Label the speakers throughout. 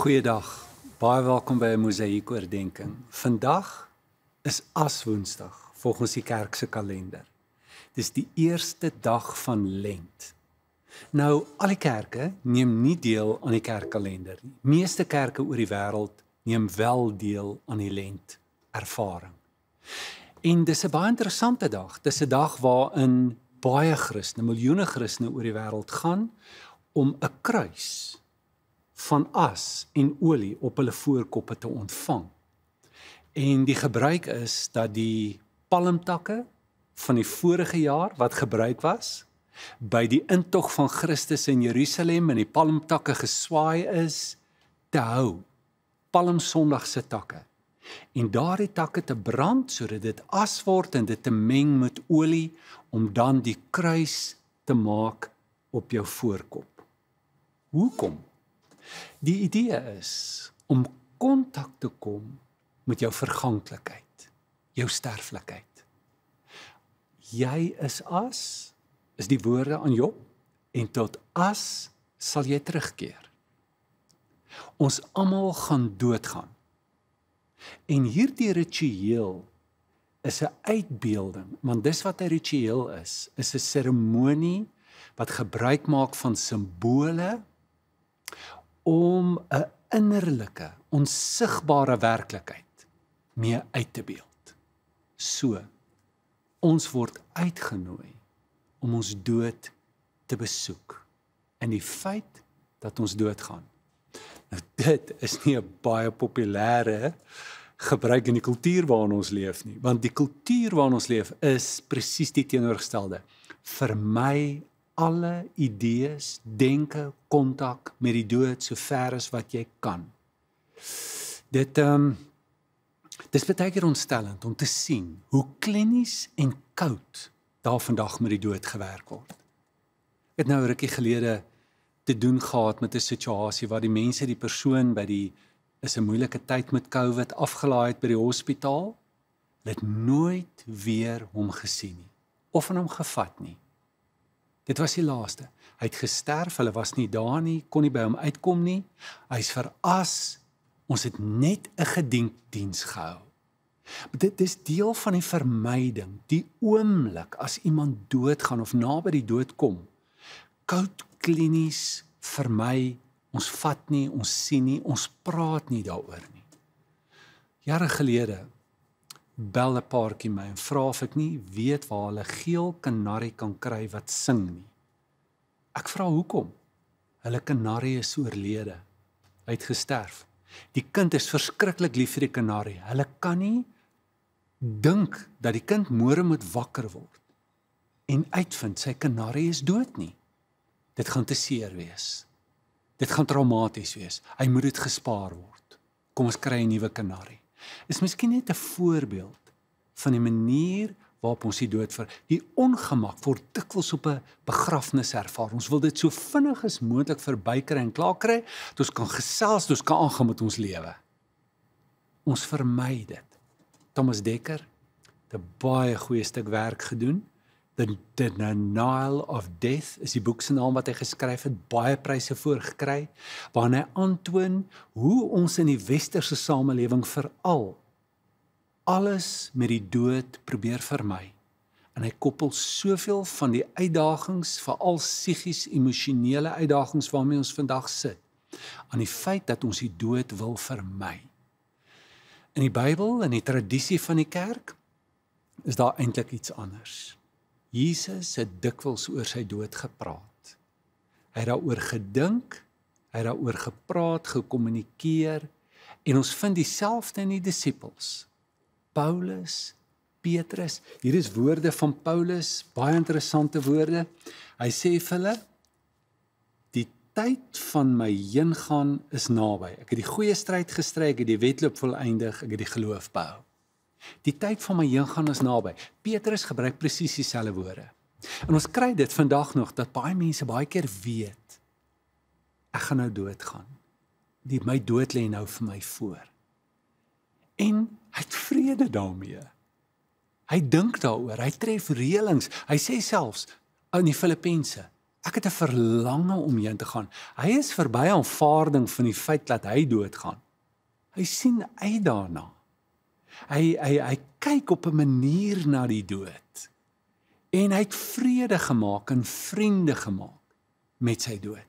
Speaker 1: Goeiedag. Baie welkom by 'n mosaïekoordenkings. Vandag is as Woensdag volgens die kerk se kalender. Dis die eerste dag van Lent. Nou al die kerke neem nie deel aan die kerkkalender nie. Meeste kerke oor die wêreld neem wel deel aan die Lent ervaring. En dis 'n baie interessante dag. Dis 'n dag waarin baie Christene, miljoene Christene oor die wêreld gaan om 'n kruis van as en olie op hulle voorkoppe te ontvang. En die gebruik is dat die palmtakke van die vorige jaar wat gebruik was by die intog van Christus in Jerusalem en die palmtakke geswaai is te hou. Palm Sondag se takke. En daardie takke te brand sodat dit as word en dit te meng met olie om dan die kruis te maak op jou voorkop. Hoekom? Die idee is om kontak te kom met jou verganklikheid, jou sterflikheid. Jy is as is die woorde aan Job en tot as sal jy terugkeer. Ons almal gaan doodgaan. En hierdie ritueel is 'n uitbeelding, want dis wat 'n ritueel is, is 'n seremonie wat gebruik maak van simbole om 'n innerlike, onsigbare werklikheid mee uit te beeld. So ons word uitgenooi om ons dood te besoek in die feit dat ons doodgaan. Nou dit is nie 'n baie populêre gebruik in die kultuur waarin ons leef nie, want die kultuur waarin ons leef is presies die teenoorgestelde. Vermy alle idees, denke, kontak met die dood so ver as wat jy kan. Dit ehm um, dis baie keer ontstellend om te sien hoe klinies en koud daar vandag met die dood gewerk word. Ek het nou rukkie gelede te doen gehad met 'n situasie waar die mense die persoon by die is 'n moeilike tyd met COVID afgelaai het by die hospitaal. Hulle het nooit weer hom gesien nie of van hom gevat nie. Dit was die laaste. Hy het gesterf, hulle was nie daar nie, kon nie by hom uitkom nie. Hy's veras. Ons het net 'n gedienkdiens gehou. Maar dit is deel van die vermyding. Die oomblik as iemand doodgaan of naby die dood kom, koud klinies vermy. Ons vat nie, ons sien nie, ons praat nie daaroor nie. Jare gelede bel 'n paartjie my en vra of ek nie weet waar hulle geel kanarie kan kry wat sing nie. Ek vra hoekom? Hulle kanarie is oorlede. Hy het gesterf. Die kind is verskriklik lief vir die kanarie. Hulle kan nie dink dat die kind môre moet wakker word en uitvind sy kanarie is dood nie. Dit gaan te seer wees. Dit gaan traumaties wees. Hy moet dit gespaar word. Kom ons kry 'n nuwe kanarie is miskien net 'n voorbeeld van die manier waarop ons die dood vir die ongemak vir dikwels op 'n begrafnis ervaar. Ons wil dit so vinnig as moontlik verbykry en klaar kry, dat ons kan gesels, dat ons kan aangaan met ons lewe. Ons vermy dit. Thomas Dekker het 'n baie goeie stuk werk gedoen The Denial of Death is die boek se naam wat hy geskryf het, baie pryse voorgekry, waarin hy aandoon hoe ons in die westerse samelewing veral alles met die dood probeer vermy. En hy koppel soveel van die uitdagings, veral psigies, emosionele uitdagings waarmee ons vandag sit, aan die feit dat ons die dood wil vermy. In die Bybel en die tradisie van die kerk is daar eintlik iets anders. Jesus het dikwels oor sy dood gepraat. Hy het daaroor gedink, hy het daaroor gepraat, gekommunikeer en ons vind dieselfde in die disippels. Paulus, Petrus, hier is woorde van Paulus, baie interessante woorde. Hy sê vir hulle die tyd van my heengaan is naby. Ek het die goeie stryd gestry, ek het die wedloop volëindig, ek het die geloof behou. Die tyd van my heengaan is naby. Petrus gebruik presies dieselfde woorde. En ons kry dit vandag nog dat baie mense baie keer weet ek gaan nou doodgaan. Die my dood lê nou vir my voor. En hy het vrede daarmee. Hy dink daaroor, hy tref reëlings. Hy sê selfs aan die Filippense, ek het 'n verlange om heen te gaan. Hy is verby aanvaarding van die feit dat hy doodgaan. Hy sien uit daarna. Hy hy hy kyk op 'n manier na die dood. En hy het vrede gemaak en vriende gemaak met sy dood.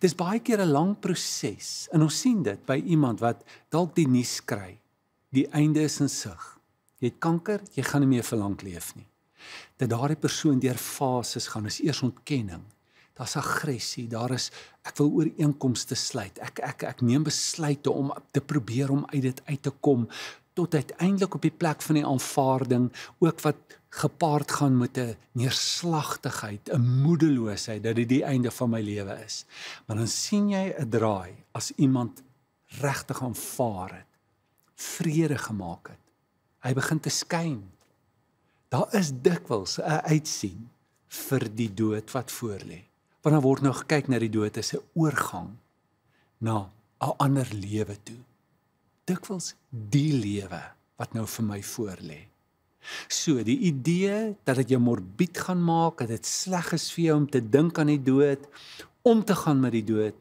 Speaker 1: Dis baie keer 'n lang proses. En ons sien dit by iemand wat dalk die nuus kry. Die einde is in sig. Jy het kanker, jy gaan nie meer vir lank leef nie. Dat daardie persoon deur fases gaan, is eers ontkenning. Daar's aggressie, daar is ek wil ooreenkomste sluit. Ek ek ek neem besluite om te probeer om uit dit uit te kom tot uiteindelik op die plek van die aanvaarding ook wat gepaard gaan met 'n neerslagtigheid, 'n moedeloosheid dat dit die einde van my lewe is. Maar dan sien jy 'n draai as iemand regtig aanvaar het, vrede gemaak het. Hy begin te skyn. Daar is dikwels 'n uitsien vir die dood wat voorlê. Want dan word nou gekyk na die dood as 'n oorgang na 'n ander lewe toe dikwels die lewe wat nou vir my voorlê. So die idee dat dit jou morbied gaan maak, dat dit sleg is vir jou om te dink aan die dood, om te gaan met die dood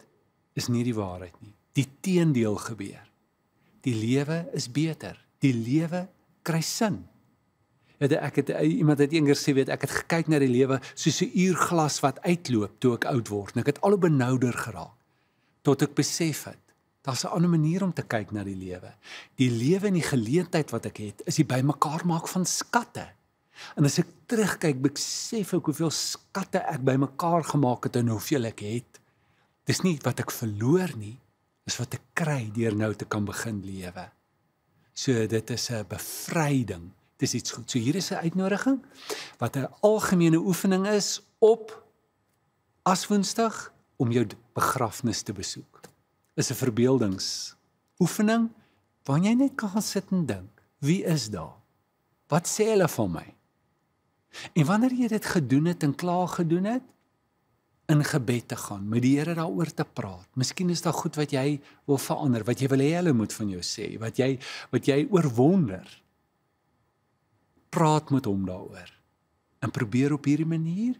Speaker 1: is nie die waarheid nie. Die teendeel gebeur. Die lewe is beter. Die lewe kry sin. Het ek het eh, iemand het eendag gesê weet ek het gekyk na die lewe soos 'n uurglas wat uitloop toe ek oud word. Ek het al hoe benouder geraak tot ek besef het Daar's 'n ander manier om te kyk na die lewe. Die lewe en die geleentheid wat ek het, is die bymekaar maak van skatte. En as ek terugkyk, besef ek hoeveel skatte ek bymekaar gemaak het en hoeveel ek het. Dis nie wat ek verloor nie, dis wat ek kry deur nou te kan begin lewe. So dit is 'n bevryding. Dis iets goed. So hier is 'n uitnodiging wat 'n algemene oefening is op as Woensdag om jou begrafnis te besoek is 'n verbeeldings oefening waarin jy net kan gaan sit en dink, wie is daar? Wat sê hulle van my? En wanneer jy dit gedoen het en klaar gedoen het, in gebed te gaan, met die Here daaroor te praat. Miskien is daar goed wat jy wil verander, wat jy wil hê hulle moet van jou sê, wat jy wat jy oorwonder. Praat met hom daaroor. En probeer op hierdie manier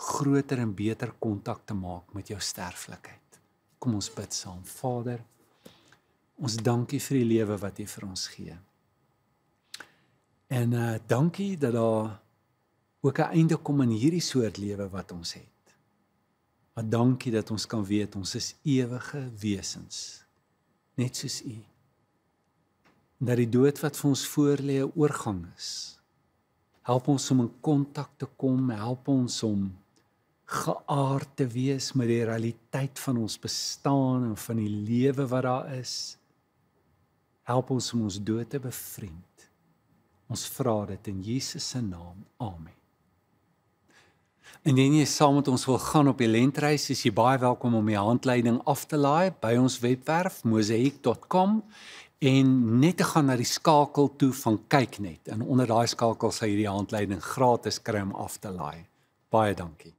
Speaker 1: groter en beter kontak te maak met jou sterflikheid. Kom ons bid saam. Vader, ons dankie vir die lewe wat U vir ons gee. En uh dankie dat daar ook 'n einde kom aan hierdie soort lewe wat ons het. Maar dankie dat ons kan weet ons is ewige wesens, net soos U. En dat die dood wat vir ons voorlê 'n oorgang is. Help ons om in kontak te kom, help ons om geaard te wees met die realiteit van ons bestaan en van die lewe wat daar is. Help ons om ons dood te bevriend. Ons vra dit in Jesus se naam. Amen. Indien jy saam met ons wil gaan op die lentreis, is jy baie welkom om die handleiding af te laai by ons webwerf mosaic.com en net te gaan na die skakel toe van kyk net. En onder daai skakel sal jy die handleiding gratis kry om af te laai. Baie dankie.